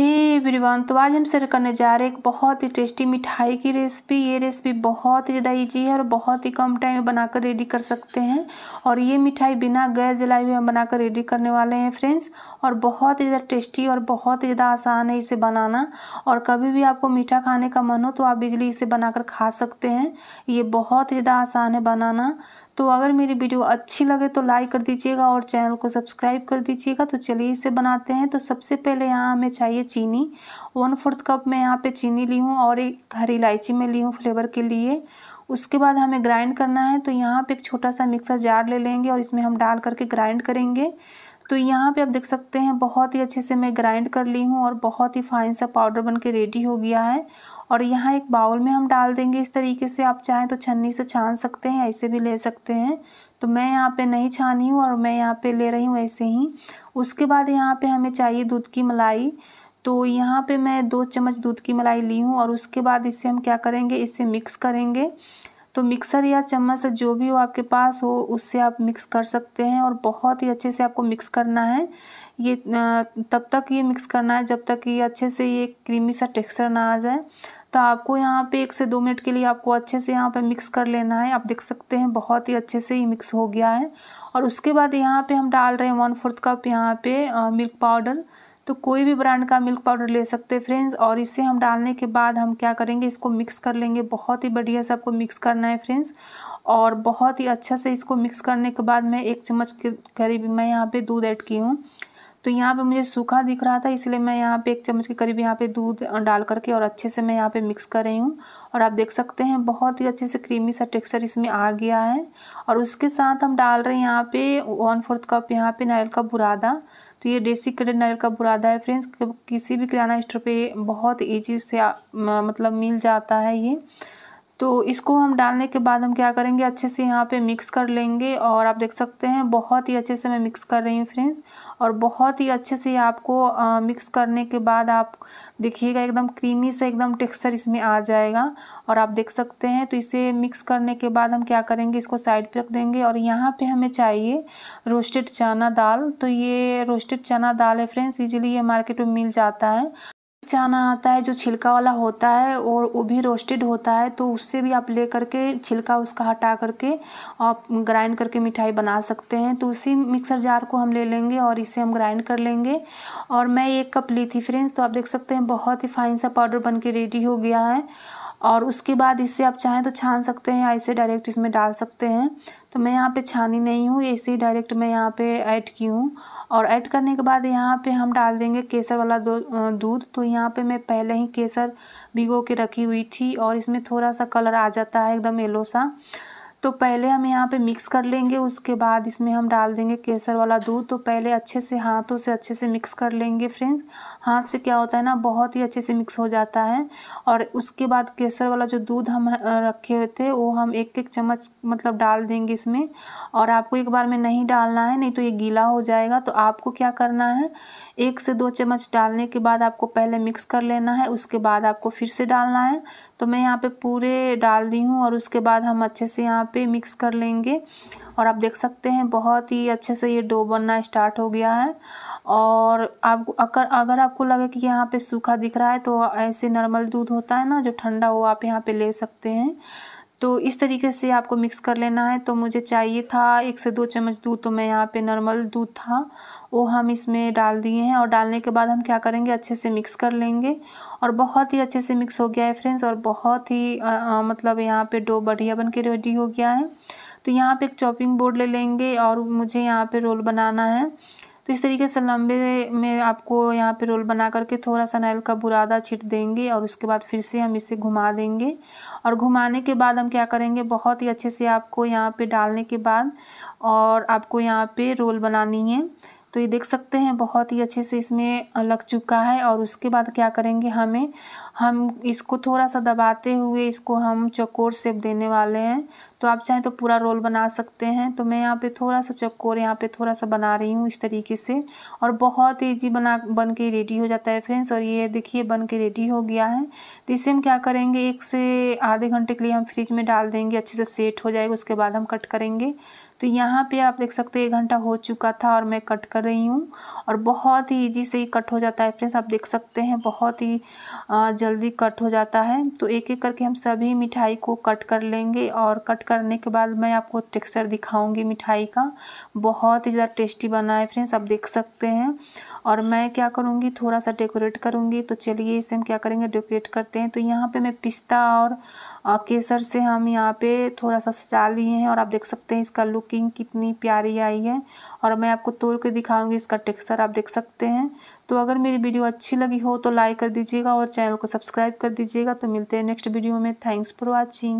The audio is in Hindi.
हे एवरीवन तो आज हम शेयर करने जा रहे हैं एक बहुत ही टेस्टी मिठाई की रेसिपी ये रेसिपी बहुत ही ज़्यादा ईजी है और बहुत ही कम टाइम में बनाकर रेडी कर सकते हैं और ये मिठाई बिना गैस जलाई हुए हम बनाकर रेडी करने वाले हैं फ्रेंड्स और बहुत ही ज़्यादा टेस्टी और बहुत ही ज़्यादा आसान है इसे बनाना और कभी भी आपको मीठा खाने का मन हो तो आप बिजली इसे बनाकर खा सकते हैं ये बहुत ही ज़्यादा आसान है बनाना तो अगर मेरी वीडियो अच्छी लगे तो लाइक कर दीजिएगा और चैनल को सब्सक्राइब कर दीजिएगा तो चलिए इसे बनाते हैं तो सबसे पहले यहाँ हमें चाहिए चीनी वन फोर्थ कप मैं यहाँ पे चीनी ली हूँ और एक हरी इलायची में ली हूँ फ्लेवर के लिए उसके बाद हमें ग्राइंड करना है तो यहाँ पर एक छोटा सा मिक्सर जार ले लेंगे और इसमें हम डाल करके ग्राइंड करेंगे तो यहाँ पे आप देख सकते हैं बहुत ही अच्छे से मैं ग्राइंड कर ली हूँ और बहुत ही फाइन सा पाउडर बन के रेडी हो गया है और यहाँ एक बाउल में हम डाल देंगे इस तरीके से आप चाहें तो छन्नी से छान सकते हैं ऐसे भी ले सकते हैं तो मैं यहाँ पे नहीं छानी हूँ और मैं यहाँ पे ले रही हूँ ऐसे ही उसके बाद यहाँ पे हमें चाहिए दूध की मलाई तो यहाँ पे मैं दो चम्मच दूध की मलाई ली हूँ और उसके बाद इसे हम क्या करेंगे इसे मिक्स करेंगे तो मिक्सर या चम्मच जो भी हो आपके पास हो उससे आप मिक्स कर सकते हैं और बहुत ही अच्छे से आपको मिक्स करना है ये तब तक ये मिक्स करना है जब तक ये अच्छे से ये क्रीमी सा टेक्सचर ना आ जाए तो आपको यहाँ पे एक से दो मिनट के लिए आपको अच्छे से यहाँ पे मिक्स कर लेना है आप देख सकते हैं बहुत ही अच्छे से ये मिक्स हो गया है और उसके बाद यहाँ पे हम डाल रहे हैं वन फोर्थ कप यहाँ पे मिल्क पाउडर तो कोई भी ब्रांड का मिल्क पाउडर ले सकते हैं फ्रेंड्स और इसे हम डालने के बाद हम क्या करेंगे इसको मिक्स कर लेंगे बहुत ही बढ़िया से आपको मिक्स करना है फ्रेंड्स और बहुत ही अच्छा से इसको मिक्स करने के बाद मैं एक चम्मच के करीब मैं यहाँ पे दूध ऐड की हूँ तो यहाँ पे मुझे सूखा दिख रहा था इसलिए मैं यहाँ पे एक चम्मच के करीब यहाँ पे दूध डाल करके और अच्छे से मैं यहाँ पे मिक्स कर रही हूँ और आप देख सकते हैं बहुत ही अच्छे से क्रीमी सा टेक्सचर इसमें आ गया है और उसके साथ हम डाल रहे हैं यहाँ पे वन फोर्थ कप यहाँ पे नारियल का बुरादा तो ये डेसिकेटेड नारियल का बुरादा है फ्रेंड्स किसी भी किराना स्टोर पर बहुत ईजी से मतलब मिल जाता है ये तो इसको हम डालने के बाद हम क्या करेंगे अच्छे से यहाँ पे मिक्स कर लेंगे और आप देख सकते हैं बहुत ही अच्छे से मैं मिक्स कर रही हूँ फ्रेंड्स और बहुत ही अच्छे से आपको आ, मिक्स करने के बाद आप देखिएगा एकदम क्रीमी से एकदम टेक्सचर इसमें आ जाएगा और आप देख सकते हैं तो इसे मिक्स करने के बाद हम क्या करेंगे इसको साइड पर रख देंगे और यहाँ पर हमें चाहिए रोस्टेड चना दाल तो ये रोस्टेड चना दाल है फ्रेंड्स ईजिली ये मार्केट में मिल जाता है चाना आता है जो छिलका वाला होता है और वो भी रोस्टेड होता है तो उससे भी आप ले करके छिलका उसका हटा करके आप ग्राइंड करके मिठाई बना सकते हैं तो उसी मिक्सर जार को हम ले लेंगे और इसे हम ग्राइंड कर लेंगे और मैं एक कप ली थी फ्रेंड्स तो आप देख सकते हैं बहुत ही फाइन सा पाउडर बन के रेडी हो गया है और उसके बाद इसे आप चाहें तो छान सकते हैं या इसे डायरेक्ट इसमें डाल सकते हैं तो मैं यहाँ पे छानी नहीं हूँ इसे डायरेक्ट मैं यहाँ पे ऐड की हूँ और ऐड करने के बाद यहाँ पे हम डाल देंगे केसर वाला दूध तो यहाँ पे मैं पहले ही केसर भिगो के रखी हुई थी और इसमें थोड़ा सा कलर आ जाता है एकदम येलो सा तो पहले हम यहाँ पे मिक्स कर लेंगे उसके बाद इसमें हम डाल देंगे केसर वाला दूध तो पहले अच्छे से हाथों से अच्छे से मिक्स कर लेंगे फ्रेंड्स हाथ से क्या होता है ना बहुत ही अच्छे से मिक्स हो जाता है और उसके बाद केसर वाला जो दूध हम रखे हुए थे वो हम एक एक चम्मच मतलब डाल देंगे इसमें और आपको एक बार में नहीं डालना है नहीं तो ये गीला हो जाएगा तो आपको क्या करना है एक से दो चम्मच डालने के बाद आपको पहले मिक्स कर लेना है उसके बाद आपको फिर से डालना है तो मैं यहाँ पे पूरे डाल दी हूँ और उसके बाद हम अच्छे से यहाँ पे मिक्स कर लेंगे और आप देख सकते हैं बहुत ही अच्छे से ये डो बनना स्टार्ट हो गया है और आप अगर अगर आपको लगे कि यहाँ पे सूखा दिख रहा है तो ऐसे नॉर्मल दूध होता है ना जो ठंडा हो आप यहाँ पे ले सकते हैं तो इस तरीके से आपको मिक्स कर लेना है तो मुझे चाहिए था एक से दो चम्मच दूध तो मैं यहाँ पे नॉर्मल दूध था वो हम इसमें डाल दिए हैं और डालने के बाद हम क्या करेंगे अच्छे से मिक्स कर लेंगे और बहुत ही अच्छे से मिक्स हो गया है फ्रेंड्स और बहुत ही आ, आ, मतलब यहाँ पे डो बढ़िया बन के रेडी हो गया है तो यहाँ पे एक चॉपिंग बोर्ड ले लेंगे और मुझे यहाँ पे रोल बनाना है तो इस तरीके से लंबे में आपको यहाँ पे रोल बना करके थोड़ा सा नाइल का बुरादा छिट देंगे और उसके बाद फिर से हम इसे घुमा देंगे और घुमाने के बाद हम क्या करेंगे बहुत ही अच्छे से आपको यहाँ पे डालने के बाद और आपको यहाँ पे रोल बनानी है तो ये देख सकते हैं बहुत ही अच्छे से इसमें लग चुका है और उसके बाद क्या करेंगे हमें हम इसको थोड़ा सा दबाते हुए इसको हम चकोर सेप देने वाले हैं तो आप चाहें तो पूरा रोल बना सकते हैं तो मैं यहाँ पे थोड़ा सा चकोर यहाँ पे थोड़ा सा बना रही हूँ इस तरीके से और बहुत ईजी बना बन के रेडी हो जाता है फ्रेंड्स और ये देखिए बन के रेडी हो गया है तो इसे हम क्या करेंगे एक से आधे घंटे के लिए हम फ्रिज में डाल देंगे अच्छे से सेट हो जाएगा उसके बाद हम कट करेंगे तो यहाँ पे आप देख सकते हैं एक घंटा हो चुका था और मैं कट कर रही हूँ और बहुत ही ईजी से ही कट हो जाता है फ्रेंड्स आप देख सकते हैं बहुत ही जल्दी कट हो जाता है तो एक एक करके हम सभी मिठाई को कट कर लेंगे और कट करने के बाद मैं आपको टेक्सचर दिखाऊंगी मिठाई का बहुत ही ज़्यादा टेस्टी बना है फ्रेंड्स आप देख सकते हैं और मैं क्या करूँगी थोड़ा सा डेकोरेट करूँगी तो चलिए इसे हम क्या करेंगे डेकोरेट करते हैं तो यहाँ पर मैं पिस्ता और केसर से हम यहाँ पर थोड़ा सा सजा लिए हैं और आप देख सकते हैं इसका लुक लुकिंग कितनी प्यारी आई है और मैं आपको तोड़ के दिखाऊंगी इसका टेक्सचर आप देख सकते हैं तो अगर मेरी वीडियो अच्छी लगी हो तो लाइक कर दीजिएगा और चैनल को सब्सक्राइब कर दीजिएगा तो मिलते हैं नेक्स्ट वीडियो में थैंक्स फॉर वॉचिंग